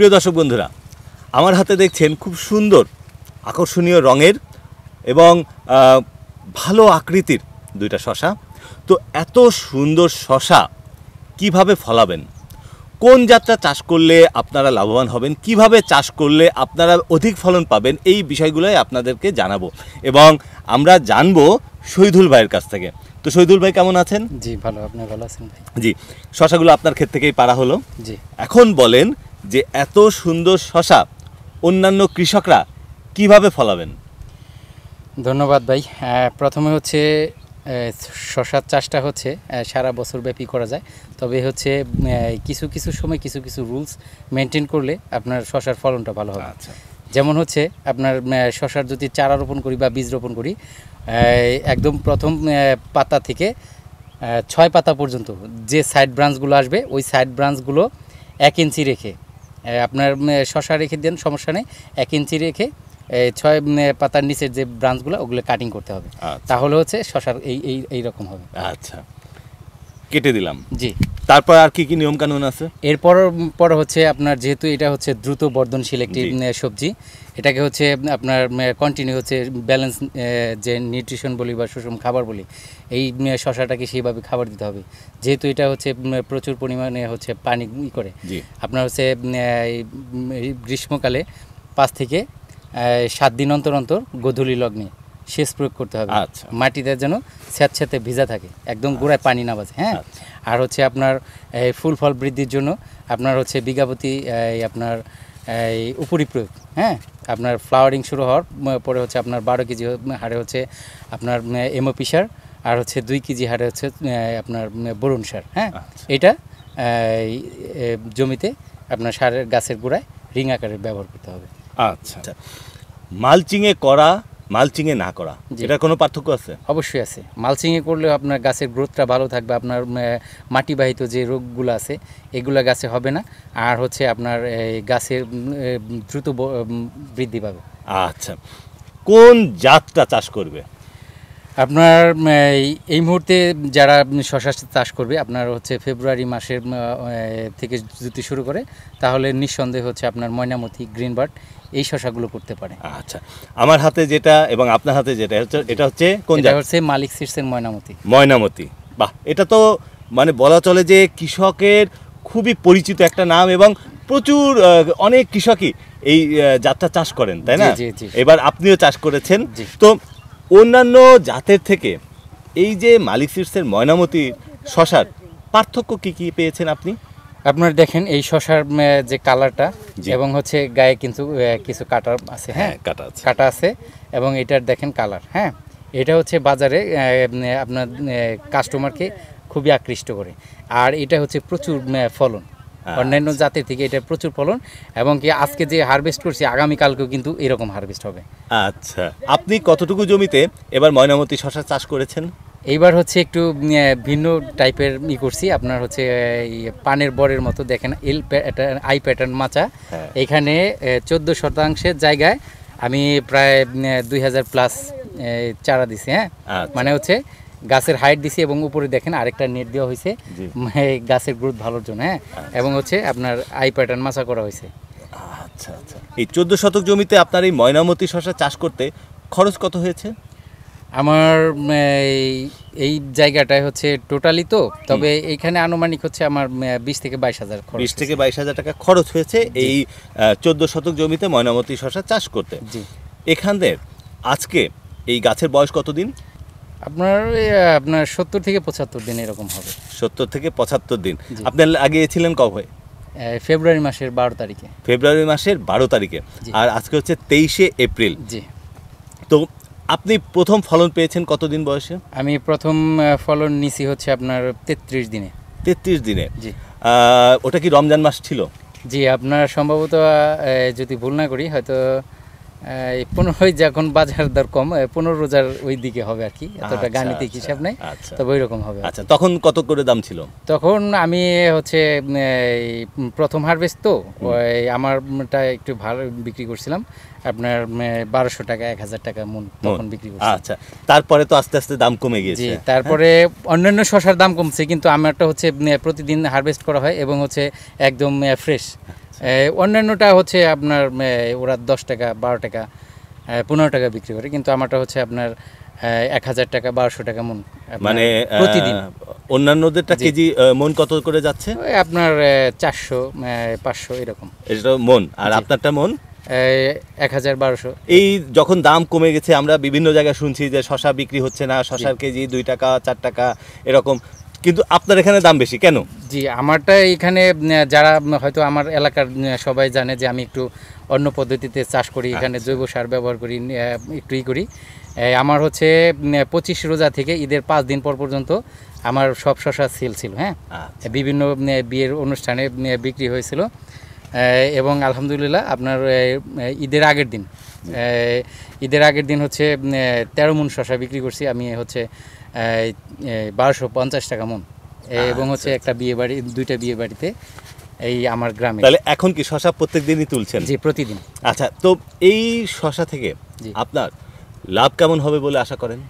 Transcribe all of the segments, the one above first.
প্রিয় দর্শক বন্ধুরা আমার হাতে দেখছেন খুব সুন্দর আকর্ষণীয় রঙের এবং ভালো আকৃতির দুইটা শশা তো এত সুন্দর শশা কিভাবে ফলাবেন কোন যাত্রা চাষ করলে আপনারা লাভবান হবেন কিভাবে চাষ করলে আপনারা অধিক ফলন পাবেন এই বিষয়গুলোই আপনাদেরকে জানাবো এবং আমরা জানবো শহীদুল ভাইয়ের কাছ থেকে তো শহীদুল ভাই কেমন আছেন জি ভালো আপনি ভালো আছেন ভাই জি শশাগুলো আপনার ক্ষেত থেকেই পাড়া হলো জি এখন বলেন যে এত সুন্দর শশা অন্যান্য কৃষকরা কিভাবে ফলাবেন ধন্যবাদ ভাই প্রথমে হচ্ছে শশার চাষটা হচ্ছে সারা বছর ব্যাপী করা যায় তবে হচ্ছে কিছু কিছু সময় কিছু কিছু রুলস মেনটেন করলে আপনার শশার ফলনটা ভালো হবে আচ্ছা। যেমন হচ্ছে আপনার শশার যদি চারা রোপণ করি বা বীজ রোপণ করি একদম প্রথম পাতা থেকে ছয় পাতা পর্যন্ত যে সাইড ব্রাঞ্চগুলো আসবে ওই সাইড ব্রাঞ্চগুলো এক ইঞ্চি রেখে আপনার শশা রেখে দেন সমস্যা নেই এক ইঞ্চি রেখে ছয় পাতার নিচের যে ব্রাঞ্চগুলো ওগুলো কাটিং করতে হবে আচ্ছা। তাহলে হচ্ছে শশার এই এই এইরকম হবে আচ্ছা কেটে দিলাম জি তারপর আর কি কি নিয়ম কানুন আছে এরপর পর হচ্ছে আপনার যেহেতু এটা হচ্ছে দ্রুত বর্ধনশীল একটি সবজি এটাকে হচ্ছে আপনার কন্টিনিউ হচ্ছে ব্যালেন্স যে নিউট্রিশন বলি বা সুষম খাবার বলি এই শশাটাকে সেইভাবে খাবার দিতে হবে যেহেতু এটা হচ্ছে প্রচুর পরিমাণে হচ্ছে পানি করে আপনার হচ্ছে গ্রীষ্মকালে পাঁচ থেকে সাত দিন অন্তর অন্তর গধূলি লগ্নে সেচ প্রয়োগ করতে হবে আচ্ছা। মাটিতে যেন স্যাঁতস্যাঁতে ভিজা থাকে একদম গোড়ায় পানি না বাজে হ্যাঁ আচ্ছা। আর হচ্ছে আপনার ফুল ফল বৃদ্ধির জন্য আপনার হচ্ছে বিঘাপতি আপনার এই উপরি প্রয়োগ হ্যাঁ আপনার ফ্লাওয়ারিং শুরু হওয়ার পরে হচ্ছে আপনার বারো কেজি হারে হচ্ছে আপনার এমওপি সার আর হচ্ছে দুই কেজি হারে হচ্ছে আপনার বরুণ সার হ্যাঁ আচ্ছা। এটা জমিতে আপনার সারের গাছের গোড়ায় রিং আকারে ব্যবহার করতে হবে আচ্ছা মালচিংয়ে করা মালচিংয়ে না করা এটা কোনো পার্থক্য আছে অবশ্যই আছে মালচিংয়ে করলে আপনার গাছের গ্রোথটা ভালো থাকবে আপনার মাটিবাহিত যে রোগগুলো আছে এগুলো গাছে হবে না আর হচ্ছে আপনার গাছের দ্রুত বৃদ্ধি পাবে আচ্ছা কোন জাতটা চাষ করবে আপনার এই মুহূর্তে যারা শশা চাষ করবে আপনার হচ্ছে ফেব্রুয়ারি মাসের থেকে যদি শুরু করে তাহলে নিঃসন্দেহে হচ্ছে আপনার ময়নামতি গ্রিন বার্ড এই শশাগুলো করতে পারে আচ্ছা আমার হাতে যেটা এবং আপনার হাতে যেটা এটা হচ্ছে কোন জায়গা হচ্ছে মালিক সিটসের ময়নামতি ময়নামতি বাহ এটা তো মানে বলা চলে যে কৃষকের খুবই পরিচিত একটা নাম এবং প্রচুর অনেক কৃষকই এই যাত্রা চাষ করেন তাই না এবার আপনিও চাষ করেছেন তো অন্যান্য জাতের থেকে এই যে মালিক ময়নামতি শশার পার্থক্য কি কি পেয়েছেন আপনি আপনার দেখেন এই শশার যে কালারটা এবং হচ্ছে গায়ে কিন্তু কিছু কাটার আছে হ্যাঁ? হ্যাঁ কাটা আছে কাটা আছে এবং এটার দেখেন কালার হ্যাঁ এটা হচ্ছে বাজারে আপনার কাস্টমারকে খুবই আকৃষ্ট করে আর এটা হচ্ছে প্রচুর ফলন আচ্ছা। অন্যান্য জাতের থেকে এটা প্রচুর ফলন এবং কি আজকে যে হারভেস্ট করছি কালকেও কিন্তু এরকম হারভেস্ট হবে আচ্ছা আপনি কতটুকু জমিতে এবার ময়নামতি শশা চাষ করেছেন এইবার হচ্ছে একটু ভিন্ন টাইপের ই করছি আপনার হচ্ছে পানের বরের মতো দেখেন এল আই প্যাটার্ন মাচা হ্যাঁ। এখানে চোদ্দ শতাংশের জায়গায় আমি প্রায় দুই হাজার প্লাস চারা দিছি হ্যাঁ আচ্ছা। মানে হচ্ছে গাছের হাইট দিছি এবং উপরে দেখেন আরেকটা নেট দেওয়া হয়েছে গাছের গ্রোথ ভালোর জন্য হ্যাঁ আচ্ছা। এবং হচ্ছে আপনার আই প্যাটার্ন মাছা করা হয়েছে আচ্ছা আচ্ছা এই চোদ্দ শতক জমিতে আপনার এই ময়নামতি শশা চাষ করতে খরচ কত হয়েছে আমার এই জায়গাটায় হচ্ছে টোটালি তো তবে এইখানে আনুমানিক হচ্ছে আমার বিশ থেকে বাইশ হাজার বিশ থেকে বাইশ হাজার টাকা খরচ হয়েছে এই চোদ্দ শতক জমিতে ময়নামতি শশা চাষ করতে জি এখানের আজকে এই গাছের বয়স কতদিন আপনার আপনার সত্তর থেকে পঁচাত্তর দিন এরকম হবে সত্তর থেকে পঁচাত্তর দিন আপনার লাগিয়েছিলেন কবে ফেব্রুয়ারি মাসের বারো তারিখে ফেব্রুয়ারি মাসের বারো তারিখে আর আজকে হচ্ছে তেইশে এপ্রিল জি তো আপনি প্রথম ফলন পেয়েছেন কতদিন বয়সে আমি প্রথম ফলন নিছি হচ্ছে আপনার তেত্রিশ দিনে তেত্রিশ দিনে জি ওটা কি রমজান মাস ছিল জি আপনার সম্ভবত যদি ভুল না করি হয়তো এই পনেরোই যখন বাজার দর কম পনেরো রোজার ওই দিকে হবে আর কি এতটা আচ্ছা, গাণিতিক আচ্ছা, হিসাব নেই আচ্ছা। তবে ওই রকম হবে আচ্ছা তখন কত করে দাম ছিল তখন আমি হচ্ছে প্রথম হারভেস্ট তো আমারটা একটু ভালো বিক্রি করছিলাম আপনার বারোশো টাকা এক হাজার টাকা মন তখন বিক্রি করছি আচ্ছা তারপরে তো আস্তে আস্তে দাম কমে গিয়েছে তারপরে হ্যাঁ। অন্যান্য শশার দাম কমছে কিন্তু আমারটা হচ্ছে প্রতিদিন হারভেস্ট করা হয় এবং হচ্ছে একদম ফ্রেশ অন্যান্যটা হচ্ছে আপনার ওরা দশ টাকা বারো টাকা পনেরো টাকা বিক্রি করে কিন্তু আমারটা হচ্ছে আপনার এক হাজার টাকা বারোশো টাকা মন মানে অন্যান্যদেরটা কেজি মন কত করে যাচ্ছে আপনার চারশো পাঁচশো এরকম এটা মন আর আপনারটা মন এক হাজার বারোশো এই যখন দাম কমে গেছে আমরা বিভিন্ন জায়গায় শুনছি যে শশা বিক্রি হচ্ছে না শশার কেজি দুই টাকা চার টাকা এরকম কিন্তু আপনার এখানে দাম বেশি কেন জি আমারটা এখানে যারা হয়তো আমার এলাকার সবাই জানে যে আমি একটু অন্য পদ্ধতিতে চাষ করি এখানে আচ্ছা। জৈব সার ব্যবহার করি একটু ই করি আমার হচ্ছে পঁচিশ রোজা থেকে ঈদের পাঁচ দিন পর পর্যন্ত আমার সব শশা সেল ছিল হ্যাঁ আচ্ছা। বিভিন্ন বিয়ের অনুষ্ঠানে বিক্রি হয়েছিল এবং আলহামদুলিল্লাহ আপনার ঈদের আগের দিন ঈদের আগের দিন হচ্ছে তেরো মন শশা বিক্রি করছি আমি হচ্ছে বারোশো পঞ্চাশ টাকা মন আচ্ছা, এবং হচ্ছে আচ্ছা। একটা বিয়ে বাড়ি দুইটা বিয়ে বাড়িতে এই আমার গ্রামে তাহলে এখন কি শশা প্রত্যেক দিনই তুলছেন জি প্রতিদিন আচ্ছা তো এই শশা থেকে আপনার লাভ কেমন হবে বলে আশা করেন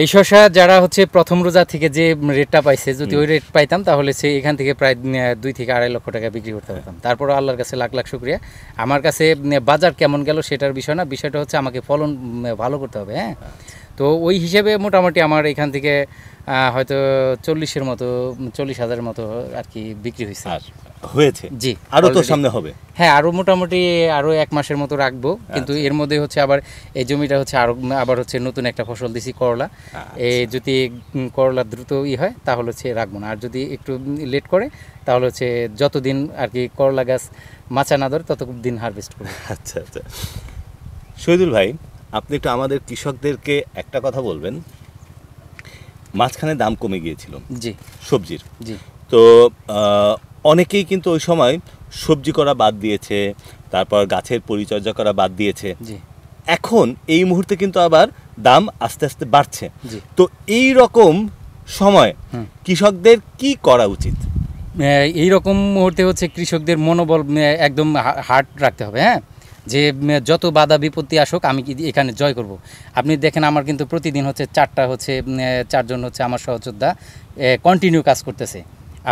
এই শশা যারা হচ্ছে প্রথম রোজা থেকে যে রেটটা পাইছে যদি ওই রেট পাইতাম তাহলে সে এখান থেকে প্রায় দুই থেকে আড়াই লক্ষ টাকা বিক্রি করতে হ্যাঁ। পারতাম তারপর আল্লাহর কাছে লাখ লাখ শুক্রিয়া আমার কাছে বাজার কেমন গেল সেটার বিষয় না বিষয়টা হচ্ছে আমাকে ফলন ভালো করতে হবে হ্যাঁ আচ্ছা। তো ওই হিসেবে মোটামুটি আমার এখান থেকে হয়তো চল্লিশের মতো চল্লিশ হাজারের মতো আর কি বিক্রি হয়েছে হয়েছে জি আরও তো সামনে হবে হ্যাঁ আরও মোটামুটি আরও এক মাসের মতো রাখবো আচ্ছা। কিন্তু এর মধ্যে হচ্ছে আবার এই জমিটা হচ্ছে আরও আবার হচ্ছে নতুন একটা ফসল দিছি করলা আচ্ছা। এই যদি করলা দ্রুত ই হয় তাহলে হচ্ছে রাখবো না আর যদি একটু লেট করে তাহলে হচ্ছে যতদিন আর কি করলা গাছ মাচা না ধরে ততদিন হারভেস্ট করবো আচ্ছা আচ্ছা শহীদুল ভাই আপনি একটু আমাদের কৃষকদেরকে একটা কথা বলবেন মাঝখানে দাম কমে গিয়েছিল জি সবজির জি তো অনেকেই কিন্তু ওই সময় সবজি করা বাদ দিয়েছে তারপর গাছের পরিচর্যা করা বাদ দিয়েছে জি এখন এই মুহূর্তে কিন্তু আবার দাম আস্তে আস্তে বাড়ছে তো এই রকম সময় কৃষকদের কি করা উচিত এই রকম মুহূর্তে হচ্ছে কৃষকদের মনোবল একদম হার্ট রাখতে হবে হ্যাঁ যে যত বাধা বিপত্তি আসুক আমি এখানে জয় করব। আপনি দেখেন আমার কিন্তু প্রতিদিন হচ্ছে চারটা হচ্ছে চারজন হচ্ছে আমার সহযোদ্ধা কন্টিনিউ কাজ করতেছে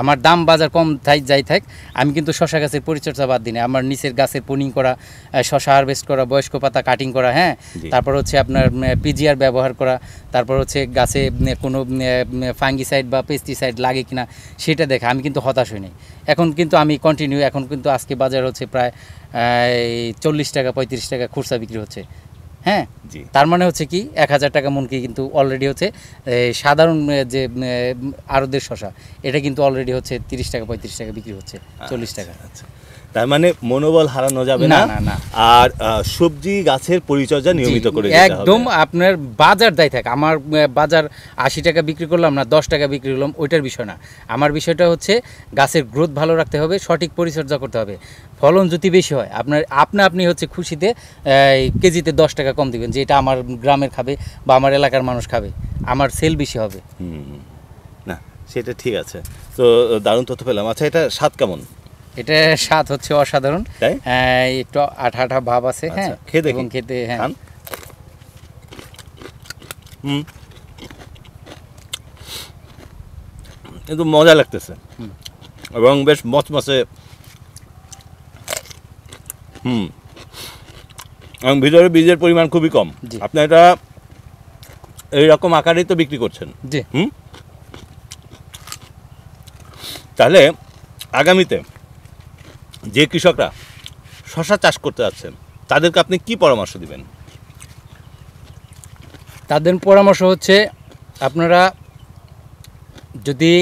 আমার দাম বাজার কম থাই যাই থাক আমি কিন্তু শশা গাছের পরিচর্যা বাদ দিই না আমার নিচের গাছের পোনিং করা শশা হারভেস্ট করা বয়স্ক পাতা কাটিং করা হ্যাঁ তারপর হচ্ছে আপনার পিজিআর ব্যবহার করা তারপর হচ্ছে গাছে কোনো ফাঙ্গিসাইড বা পেস্টিসাইড লাগে কিনা সেটা দেখে আমি কিন্তু হতাশ হইনি এখন কিন্তু আমি কন্টিনিউ এখন কিন্তু আজকে বাজার হচ্ছে প্রায় চল্লিশ টাকা পঁয়ত্রিশ টাকা খুচরা বিক্রি হচ্ছে হ্যাঁ তার মানে হচ্ছে কি এক হাজার টাকা মনকে কিন্তু অলরেডি হচ্ছে সাধারণ যে আরদের শশা এটা কিন্তু অলরেডি হচ্ছে তিরিশ টাকা পঁয়ত্রিশ টাকা বিক্রি হচ্ছে আচ্ছা, চল্লিশ টাকা আচ্ছা, আচ্ছা। তার মানে মনোবল হারানো যাবে না আর সবজি গাছের পরিচর্যা নিয়মিত করে একদম আপনার বাজার দায় থাকে আমার বাজার আশি টাকা বিক্রি করলাম না দশ টাকা বিক্রি করলাম ওইটার বিষয় না আমার বিষয়টা হচ্ছে গাছের গ্রোথ ভালো রাখতে হবে সঠিক পরিচর্যা করতে হবে ফলন যদি বেশি হয় আপনার আপনা আপনি হচ্ছে খুশিতে কেজিতে দশ টাকা কম দিবেন যে এটা আমার গ্রামের খাবে বা আমার এলাকার মানুষ খাবে আমার সেল বেশি হবে না সেটা ঠিক আছে তো দারুণ তথ্য পেলাম আচ্ছা এটা স্বাদ কেমন এটা স্বাদ হচ্ছে অসাধারণ হ্যাঁ, একটু আঠা আঠা ভাব আছে আচ্ছা, হ্যাঁ খেতে এবং খেতে হ্যাঁ হুম কিন্তু মজা লাগতেছে এবং বেশ মচমচে হুম এবং ভিতরে বীজের পরিমাণ খুবই কম আপনি এটা এইরকম আকারেই তো বিক্রি করছেন হুম তাহলে আগামীতে যে কৃষকরা শশা চাষ করতে যাচ্ছেন তাদেরকে আপনি কি পরামর্শ দিবেন তাদের পরামর্শ হচ্ছে আপনারা যদি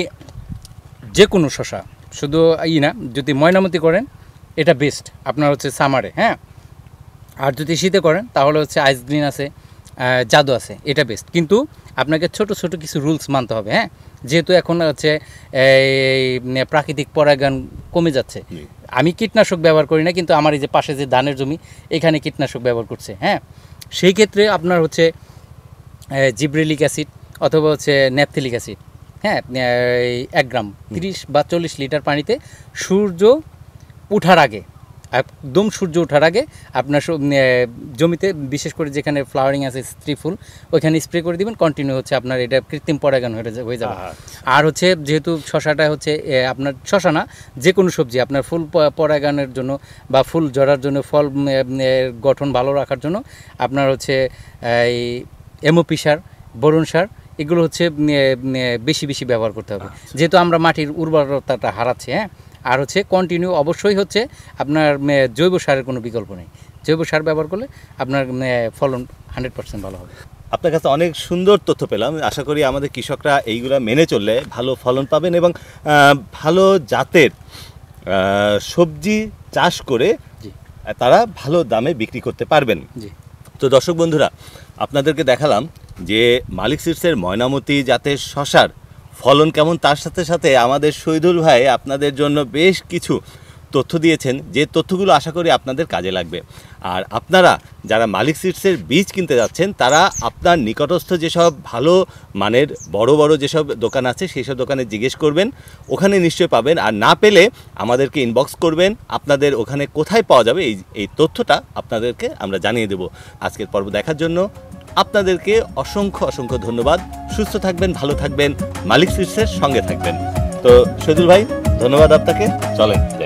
যে কোনো শশা শুধু ই না যদি ময়নামতি করেন এটা বেস্ট আপনার হচ্ছে সামারে হ্যাঁ আর যদি শীতে করেন তাহলে হচ্ছে আইসগ্রিন আছে জাদু আছে এটা বেস্ট কিন্তু আপনাকে ছোট ছোট কিছু রুলস মানতে হবে হ্যাঁ যেহেতু এখন হচ্ছে এই মানে প্রাকৃতিক পরাগায়ন কমে যাচ্ছে আমি কীটনাশক ব্যবহার করি না কিন্তু আমার এই যে পাশে যে ধানের জমি এখানে কীটনাশক ব্যবহার করছে হ্যাঁ সেই ক্ষেত্রে আপনার হচ্ছে জিব্রেলিক অ্যাসিড অথবা হচ্ছে ন্যাপথেলিক অ্যাসিড হ্যাঁ এক গ্রাম তিরিশ বা চল্লিশ লিটার পানিতে সূর্য উঠার আগে একদম সূর্য ওঠার আগে আপনার জমিতে বিশেষ করে যেখানে ফ্লাওয়ারিং আছে স্ত্রী ফুল ওইখানে স্প্রে করে দিবেন কন্টিনিউ হচ্ছে আপনার এটা কৃত্রিম পরাগান হয়ে যাবে আর হচ্ছে যেহেতু শশাটা হচ্ছে আপনার শশা না যে কোনো সবজি আপনার ফুল পরাগানের জন্য বা ফুল জড়ার জন্য ফল গঠন ভালো রাখার জন্য আপনার হচ্ছে এই এমওপি সার বরুণ সার এগুলো হচ্ছে বেশি বেশি ব্যবহার করতে হবে আচ্ছা। যেহেতু আমরা মাটির উর্বরতাটা হারাচ্ছি হ্যাঁ আর হচ্ছে কন্টিনিউ অবশ্যই হচ্ছে আপনার জৈব সারের কোনো বিকল্প নেই জৈব সার ব্যবহার করলে আপনার ফলন হান্ড্রেড পার্সেন্ট ভালো হবে আপনার কাছে অনেক সুন্দর তথ্য পেলাম আশা করি আমাদের কৃষকরা এইগুলো মেনে চললে ভালো ফলন পাবেন এবং ভালো জাতের সবজি চাষ করে তারা ভালো দামে বিক্রি করতে পারবেন তো দর্শক বন্ধুরা আপনাদেরকে দেখালাম যে মালিক সিটসের ময়নামতি জাতের শশার ফলন কেমন তার সাথে সাথে আমাদের শহীদুল ভাই আপনাদের জন্য বেশ কিছু তথ্য দিয়েছেন যে তথ্যগুলো আশা করি আপনাদের কাজে লাগবে আর আপনারা যারা মালিক সিডসের বীজ কিনতে যাচ্ছেন তারা আপনার নিকটস্থ যেসব ভালো মানের বড় বড় যেসব দোকান আছে সেই সব দোকানে জিজ্ঞেস করবেন ওখানে নিশ্চয়ই পাবেন আর না পেলে আমাদেরকে ইনবক্স করবেন আপনাদের ওখানে কোথায় পাওয়া যাবে এই এই তথ্যটা আপনাদেরকে আমরা জানিয়ে দেব আজকের পর্ব দেখার জন্য আপনাদেরকে অসংখ্য অসংখ্য ধন্যবাদ সুস্থ থাকবেন ভালো থাকবেন মালিক শীর্ষের সঙ্গে থাকবেন তো সজুল ভাই ধন্যবাদ আপনাকে চলেন